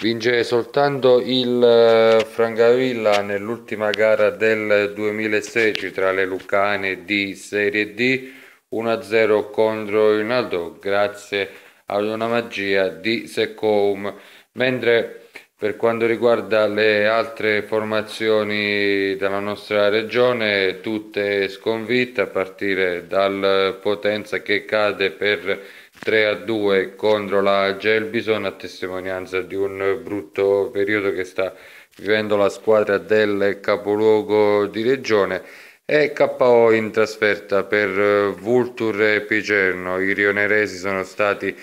Vince soltanto il eh, Francavilla nell'ultima gara del 2016 tra le Lucane di Serie D 1-0 contro il Nato grazie ad una magia di Secom. Mentre per quanto riguarda le altre formazioni della nostra regione, tutte sconfitte a partire dal Potenza che cade per 3 a 2 contro la Gelbison a testimonianza di un brutto periodo che sta vivendo la squadra del capoluogo di regione e KO in trasferta per eh, Vultur e Picerno. I rioneresi sono stati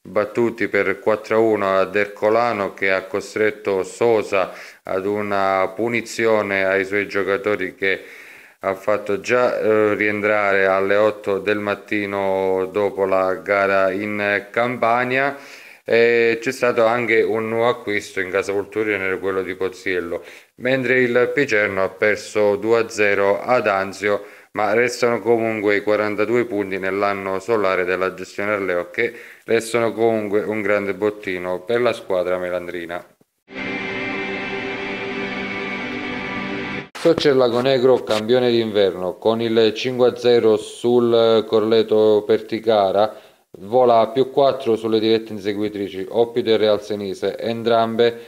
battuti per 4-1 a ad Ercolano che ha costretto Sosa ad una punizione ai suoi giocatori che ha fatto già eh, rientrare alle 8 del mattino dopo la gara in Campania e c'è stato anche un nuovo acquisto in casa Volturino, quello di Pozziello, mentre il Picerno ha perso 2-0 ad Anzio, ma restano comunque i 42 punti nell'anno solare della gestione Arleo che restano comunque un grande bottino per la squadra melandrina. Soccer Lagonegro campione d'inverno con il 5-0 sul Corleto Perticara vola a più 4 sulle dirette inseguitrici Oppio del Real Senise entrambe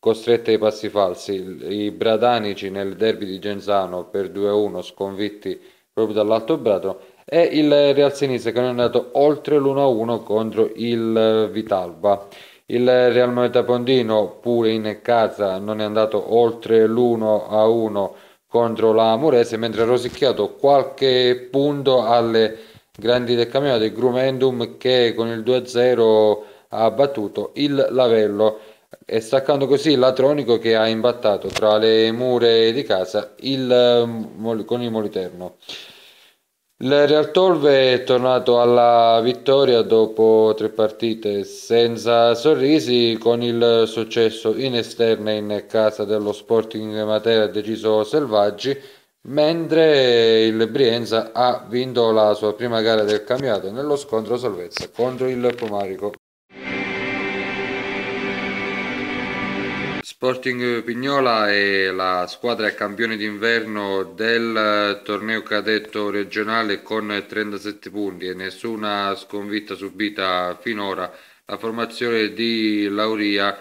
costrette ai passi falsi i Bradanici nel derby di Genzano per 2-1 sconfitti proprio dall'Alto Brato e il Real Senise che non è andato oltre l'1-1 contro il Vitalba il Real Madrid-Pondino pure in casa non è andato oltre l'1-1 a contro la Murese, mentre ha rosicchiato qualche punto alle grandi del camionato del Grumendum che con il 2-0 ha battuto il Lavello e staccando così l'Atronico che ha imbattato tra le mura di casa il, con il Moliterno. Il Real Tolve è tornato alla vittoria dopo tre partite senza sorrisi con il successo in esterna in casa dello Sporting Matera deciso Selvaggi mentre il Brienza ha vinto la sua prima gara del campionato nello scontro salvezza contro il Pomarico. Sporting Pignola è la squadra campione d'inverno del eh, torneo cadetto regionale con 37 punti e nessuna sconfitta subita finora. La formazione di Lauria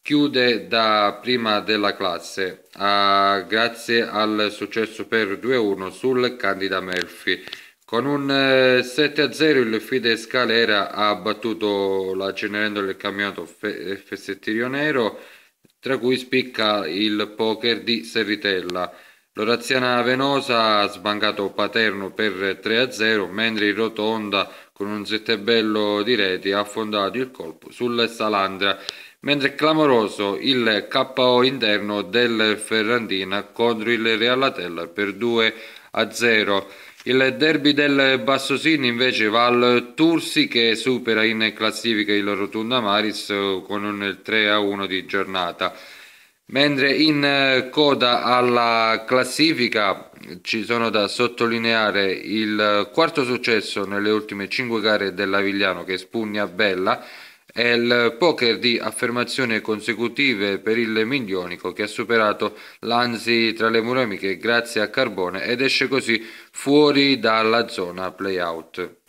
chiude da prima della classe ah, grazie al successo per 2-1 sul Candida Melfi. Con un 7-0 eh, il Fide Scalera ha battuto la Cenerentola del campionato F- Rionero. Nero tra cui spicca il poker di Serritella. L'Oraziana Venosa ha sbancato Paterno per 3-0, mentre il rotonda con un settebello di reti ha affondato il colpo sul Salandra, mentre è clamoroso il KO interno del Ferrandina contro il Realatella per 2-0. Il derby del Bassosini invece va al Tursi che supera in classifica il Rotunda Maris eh, con un 3-1 di giornata. Mentre in eh, coda alla classifica ci sono da sottolineare il quarto successo nelle ultime 5 gare dell'Avigliano che spugna Bella è il poker di affermazioni consecutive per il Miglionico che ha superato l'Anzi tra le mura amiche grazie a Carbone ed esce così fuori dalla zona playout.